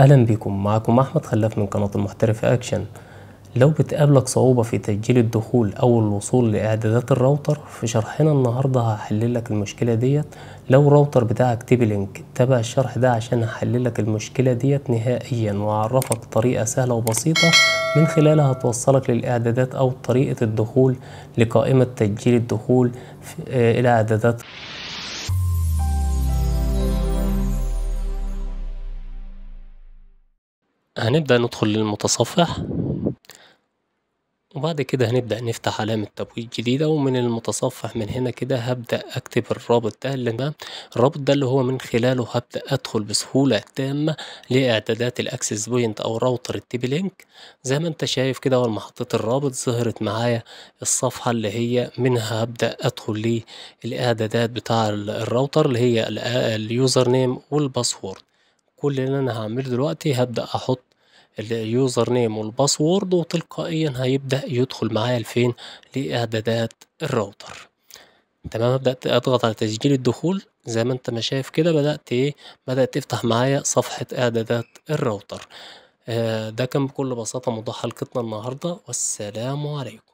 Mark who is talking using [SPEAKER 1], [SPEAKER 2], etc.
[SPEAKER 1] أهلا بكم معكم أحمد خلاف من قناة المحترف أكشن لو بتقابلك صعوبة في تسجيل الدخول أو الوصول لإعدادات الراوتر في شرحنا النهاردة هحللك المشكلة ديت لو راوتر بتاعك تيبي لينك تابع الشرح ده عشان هحللك المشكلة ديت نهائيا وأعرفك طريقة سهلة وبسيطة من خلالها هتوصلك للإعدادات أو طريقة الدخول لقائمة تسجيل الدخول آه، إلى إعدادات هنبدأ ندخل للمتصفح وبعد كده هنبدأ نفتح علامة تبويب جديدة ومن المتصفح من هنا كده هبدأ أكتب الرابط ده اللي ده الرابط ده اللي هو من خلاله هبدأ أدخل بسهولة تامة لإعدادات الأكسس بوينت أو راوتر التيبي لينك زي ما أنت شايف كده أول ما حطيت الرابط ظهرت معايا الصفحة اللي هي منها هبدأ أدخل للإعدادات بتاع الراوتر اللي هي اليوزر نيم والباسورد كل اللي انا هعمله دلوقتي هبدأ احط اليوزر نيم والباسورد وتلقائيا هيبدأ يدخل معايا لفين لإعدادات الراوتر تمام هبدأ أضغط على تسجيل الدخول زي ما انت ما شايف كده بدأت ايه بدأت تفتح معايا صفحة إعدادات الراوتر آه، ده كان بكل بساطة موضوع حلقتنا النهاردة والسلام عليكم